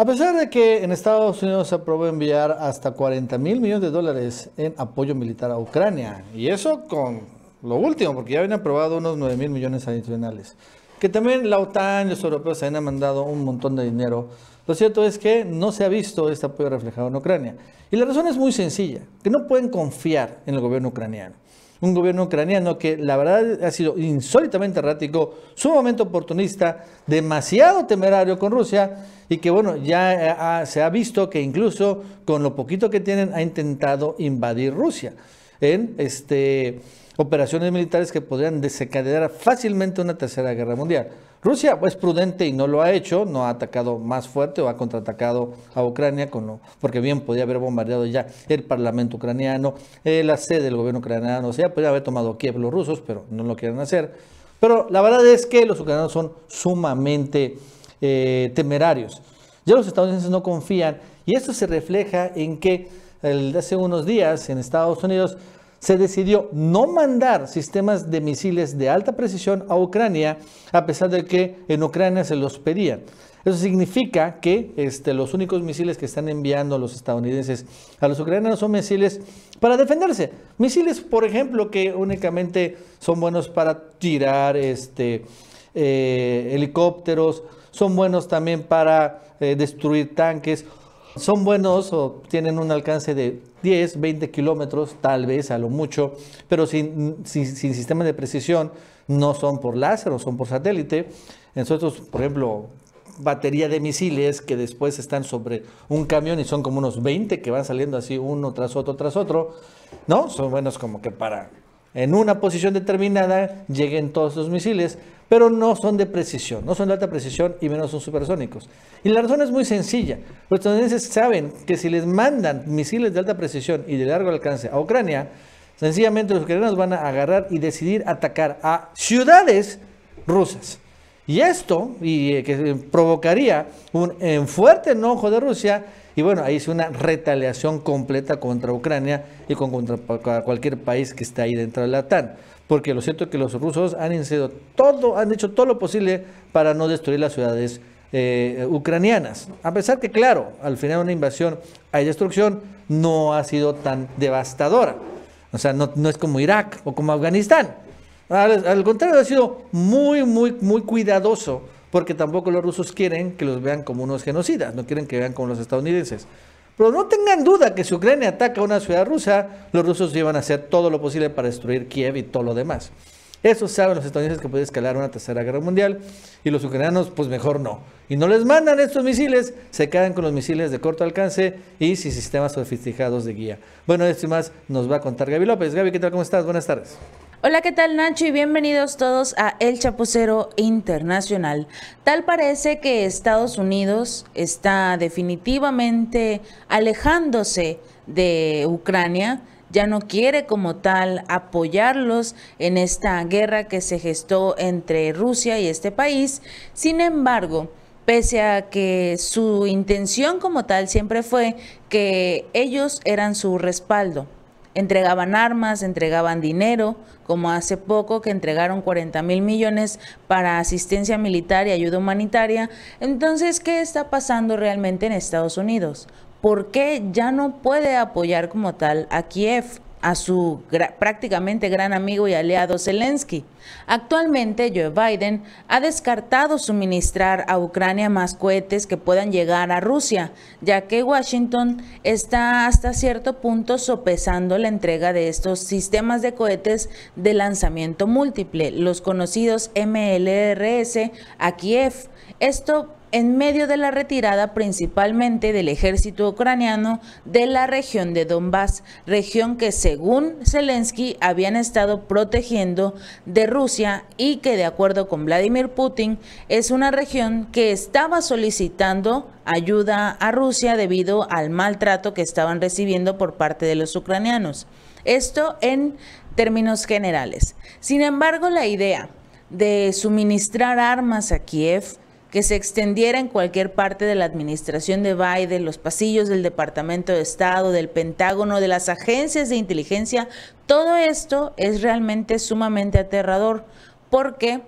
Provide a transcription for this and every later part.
A pesar de que en Estados Unidos se aprobó enviar hasta 40 mil millones de dólares en apoyo militar a Ucrania, y eso con lo último, porque ya habían aprobado unos 9 mil millones adicionales, que también la OTAN y los europeos habían mandado un montón de dinero, lo cierto es que no se ha visto este apoyo reflejado en Ucrania. Y la razón es muy sencilla, que no pueden confiar en el gobierno ucraniano un gobierno ucraniano que la verdad ha sido insólitamente errático, sumamente oportunista, demasiado temerario con Rusia y que bueno, ya eh, se ha visto que incluso con lo poquito que tienen ha intentado invadir Rusia en este, operaciones militares que podrían desencadenar fácilmente una tercera guerra mundial. Rusia es prudente y no lo ha hecho, no ha atacado más fuerte o ha contraatacado a Ucrania, con porque bien podía haber bombardeado ya el parlamento ucraniano, eh, la sede del gobierno ucraniano, o sea, podría haber tomado Kiev los rusos, pero no lo quieren hacer. Pero la verdad es que los ucranianos son sumamente eh, temerarios. Ya los estadounidenses no confían y esto se refleja en que hace unos días en Estados Unidos se decidió no mandar sistemas de misiles de alta precisión a Ucrania, a pesar de que en Ucrania se los pedían. Eso significa que este, los únicos misiles que están enviando los estadounidenses a los ucranianos son misiles para defenderse. Misiles, por ejemplo, que únicamente son buenos para tirar este, eh, helicópteros, son buenos también para eh, destruir tanques, son buenos o tienen un alcance de 10, 20 kilómetros, tal vez a lo mucho, pero sin, sin, de precisión, no son por láser o son por satélite. Nosotros, por ejemplo, batería de misiles que después están sobre un camión y son como unos 20 que van saliendo así uno tras otro tras otro, ¿no? Son buenos como que para en una posición determinada lleguen todos los misiles, pero no son de precisión, no son de alta precisión y menos son supersónicos. Y la razón es muy sencilla. Los estadounidenses saben que si les mandan misiles de alta precisión y de largo alcance a Ucrania, sencillamente los ucranianos van a agarrar y decidir atacar a ciudades rusas. Y esto y, eh, que provocaría eh, un, fuerte enojo de Rusia y bueno, ahí es una retaliación completa contra Ucrania y con, contra cualquier país que está ahí dentro de la OTAN. Porque lo cierto es que los rusos han, todo, han hecho todo lo posible para no destruir las ciudades eh, ucranianas. A pesar que, claro, al final una invasión hay destrucción, no ha sido tan devastadora. O sea, no, no es como Irak o como Afganistán al, contrario, ha sido muy, muy, muy cuidadoso, porque tampoco los rusos quieren que los vean como unos genocidas, no quieren que vean como los estadounidenses. Pero no tengan duda que si Ucrania ataca una ciudad rusa, los rusos llevan a hacer todo lo posible para destruir Kiev y todo lo demás. Eso saben los estadounidenses que puede escalar una tercera guerra mundial y los ucranianos pues mejor no. Y no les mandan estos misiles, se quedan con los misiles de corto alcance y sin sistemas sofisticados de guía. Bueno, esto y más nos va a contar Gaby López. Gaby, ¿qué tal? ¿Cómo estás? Buenas tardes. Hola, ¿qué tal Nacho? Y bienvenidos todos a El Chapucero Internacional. Tal parece que Estados Unidos está definitivamente alejándose de Ucrania, ya no quiere como tal apoyarlos en esta guerra que se gestó entre Rusia y este país. Sin embargo, pese a que su intención como tal siempre fue que ellos eran su respaldo entregaban armas, entregaban dinero, como hace poco que entregaron 40 mil millones para asistencia militar y ayuda humanitaria. Entonces, ¿qué está pasando realmente en Estados Unidos? ¿Por qué ya no puede apoyar como tal a Kiev? a su prácticamente gran amigo y aliado Zelensky. Actualmente, Joe Biden ha descartado suministrar a Ucrania más cohetes que puedan llegar a Rusia, ya que Washington está hasta cierto punto sopesando la entrega de estos sistemas de cohetes de lanzamiento múltiple, los conocidos MLRS, a Kiev. Esto en medio de la retirada principalmente del ejército ucraniano de la región de Donbass, región que según Zelensky habían estado protegiendo de Rusia y que de acuerdo con Vladimir Putin es una región que estaba solicitando ayuda a Rusia debido al maltrato que estaban recibiendo por parte de los ucranianos. Esto en términos generales. Sin embargo, la idea de suministrar armas a Kiev que se extendiera en cualquier parte de la administración de Biden, los pasillos del Departamento de Estado, del Pentágono, de las agencias de inteligencia, todo esto es realmente sumamente aterrador porque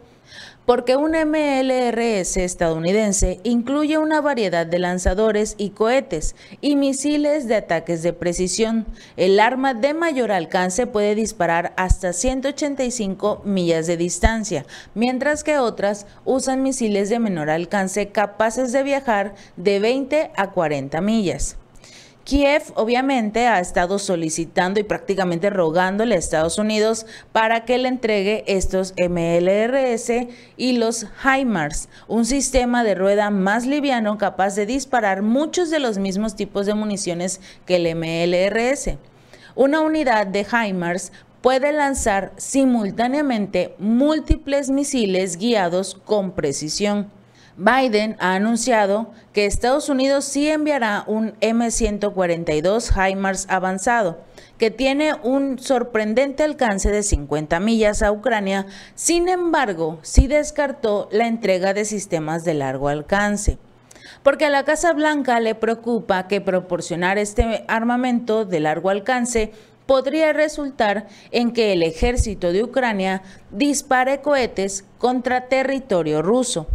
porque un MLRS estadounidense incluye una variedad de lanzadores y cohetes y misiles de ataques de precisión. El arma de mayor alcance puede disparar hasta 185 millas de distancia, mientras que otras usan misiles de menor alcance capaces de viajar de 20 a 40 millas. Kiev obviamente ha estado solicitando y prácticamente rogándole a Estados Unidos para que le entregue estos MLRS y los HIMARS, un sistema de rueda más liviano capaz de disparar muchos de los mismos tipos de municiones que el MLRS. Una unidad de HIMARS puede lanzar simultáneamente múltiples misiles guiados con precisión. Biden ha anunciado que Estados Unidos sí enviará un M142 HIMARS avanzado, que tiene un sorprendente alcance de 50 millas a Ucrania, sin embargo, sí descartó la entrega de sistemas de largo alcance porque a la Casa Blanca le preocupa que proporcionar este armamento de largo alcance podría resultar en que el ejército de Ucrania dispare cohetes contra territorio ruso.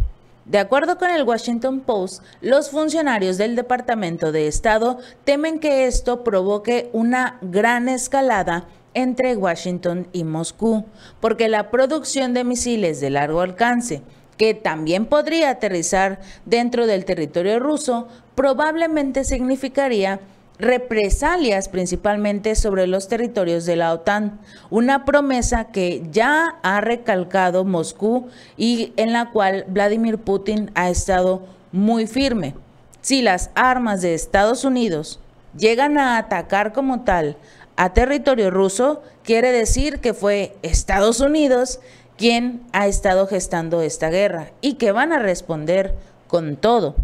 De acuerdo con el Washington Post, los funcionarios del Departamento de Estado temen que esto provoque una gran escalada entre Washington y Moscú, porque la producción de misiles de largo alcance, que también podría aterrizar dentro del territorio ruso, probablemente significaría represalias principalmente sobre los territorios de la OTAN, una promesa que ya ha recalcado Moscú y en la cual Vladimir Putin ha estado muy firme. Si las armas de Estados Unidos llegan a atacar como tal a territorio ruso, quiere decir que fue Estados Unidos quien ha estado gestando esta guerra y que van a responder con todo.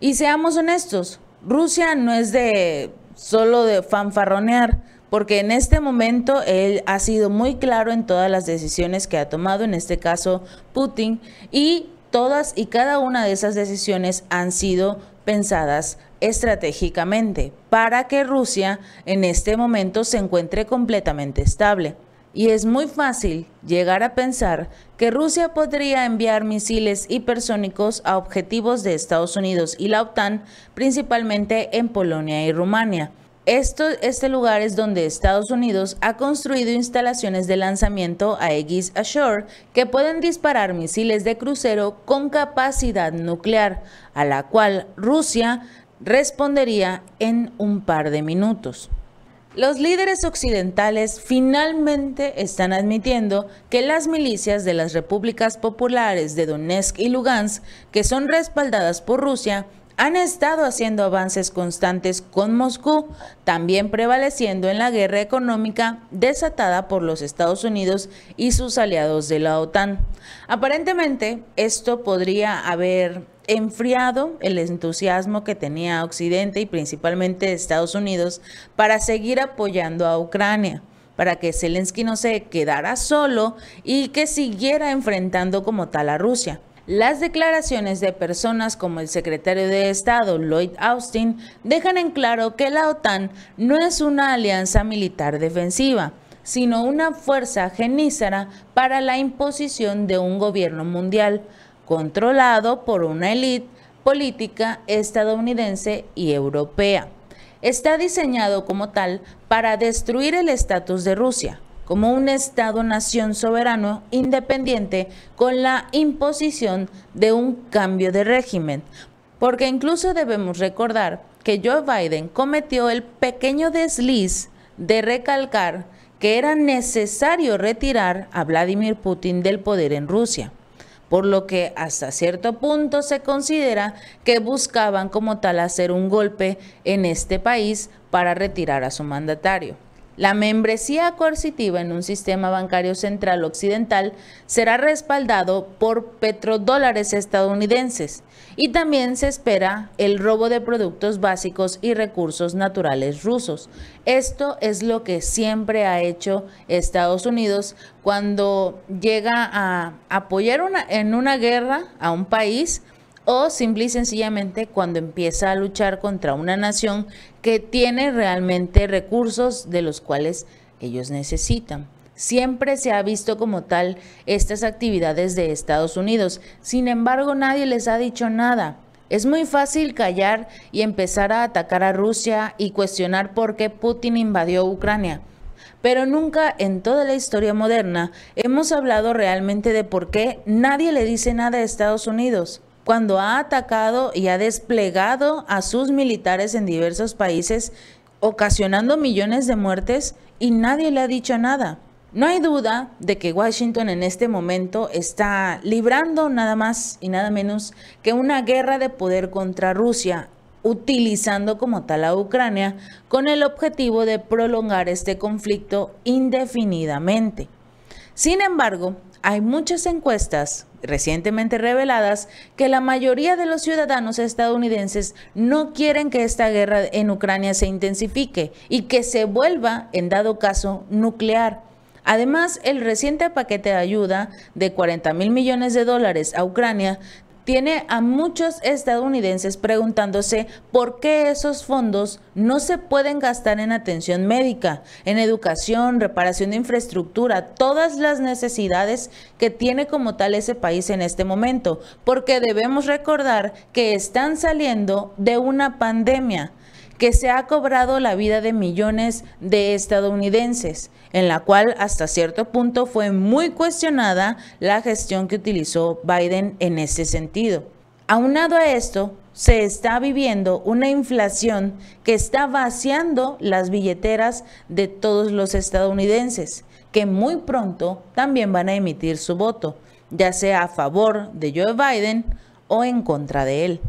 Y seamos honestos, Rusia no es de solo de fanfarronear, porque en este momento él ha sido muy claro en todas las decisiones que ha tomado, en este caso Putin, y todas y cada una de esas decisiones han sido pensadas estratégicamente para que Rusia en este momento se encuentre completamente estable y es muy fácil llegar a pensar que Rusia podría enviar misiles hipersónicos a objetivos de Estados Unidos y la OTAN, principalmente en Polonia y Rumania. este lugar es donde Estados Unidos ha construido instalaciones de lanzamiento Aegis Ashore que pueden disparar misiles de crucero con capacidad nuclear, a la cual Rusia respondería en un par de minutos. Los líderes occidentales finalmente están admitiendo que las milicias de las repúblicas populares de Donetsk y Lugansk, que son respaldadas por Rusia, han estado haciendo avances constantes con Moscú, también prevaleciendo en la guerra económica desatada por los Estados Unidos y sus aliados de la OTAN. Aparentemente, esto podría haber enfriado el entusiasmo que tenía Occidente y principalmente Estados Unidos para seguir apoyando a Ucrania para que Zelensky no se quedara solo y que siguiera enfrentando como tal a Rusia. Las declaraciones de personas como el secretario de Estado Lloyd Austin dejan en claro que la OTAN no es una alianza militar defensiva, sino una fuerza genízara para la imposición de un gobierno mundial controlado por una élite política estadounidense y europea. Está diseñado como tal para destruir el estatus de Rusia, como un Estado-nación soberano independiente con la imposición de un cambio de régimen. Porque incluso debemos recordar que Joe Biden cometió el pequeño desliz de recalcar que era necesario retirar a Vladimir Putin del poder en Rusia, por lo que hasta cierto punto se considera que buscaban como tal hacer un golpe en este país para retirar a su mandatario. La membresía coercitiva en un sistema bancario central occidental será respaldado por petrodólares estadounidenses y también se espera el robo de productos básicos y recursos naturales rusos. Esto es lo que siempre ha hecho Estados Unidos cuando llega a apoyar en una guerra a un país o simple y sencillamente cuando empieza a luchar contra una nación que tiene realmente recursos de los cuales ellos necesitan. Siempre se ha visto como tal estas actividades de Estados Unidos, sin embargo nadie les ha dicho nada. Es muy fácil callar y empezar a atacar a Rusia y cuestionar por qué Putin invadió Ucrania pero nunca en toda la historia moderna hemos hablado realmente de por qué nadie le dice nada a Estados Unidos cuando ha atacado y ha desplegado a sus militares en diversos países, ocasionando millones de muertes y nadie le ha dicho nada. No hay duda de que Washington en este momento está librando nada más y nada menos que una guerra de poder contra Rusia, utilizando como tal a Ucrania con el objetivo de prolongar este conflicto indefinidamente. Sin embargo, hay muchas encuestas recientemente reveladas que la mayoría de los ciudadanos estadounidenses no quieren que esta guerra en Ucrania se intensifique y que se vuelva, en dado caso, nuclear. Además, el reciente paquete de ayuda de 40 mil millones de dólares a Ucrania tiene a muchos estadounidenses preguntándose por qué esos fondos no se pueden gastar en atención médica, en educación, reparación de infraestructura, todas las necesidades que tiene como tal ese país en este momento, porque debemos recordar que están saliendo de una pandemia que se ha cobrado la vida de millones de estadounidenses, en la cual hasta cierto punto fue muy cuestionada la gestión que utilizó Biden en ese sentido. Aunado a esto, se está viviendo una inflación que está vaciando las billeteras de todos los estadounidenses, que muy pronto también van a emitir su voto, ya sea a favor de Joe Biden o en contra de él.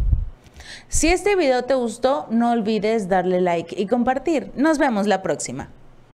Si este video te gustó, no olvides darle like y compartir. Nos vemos la próxima.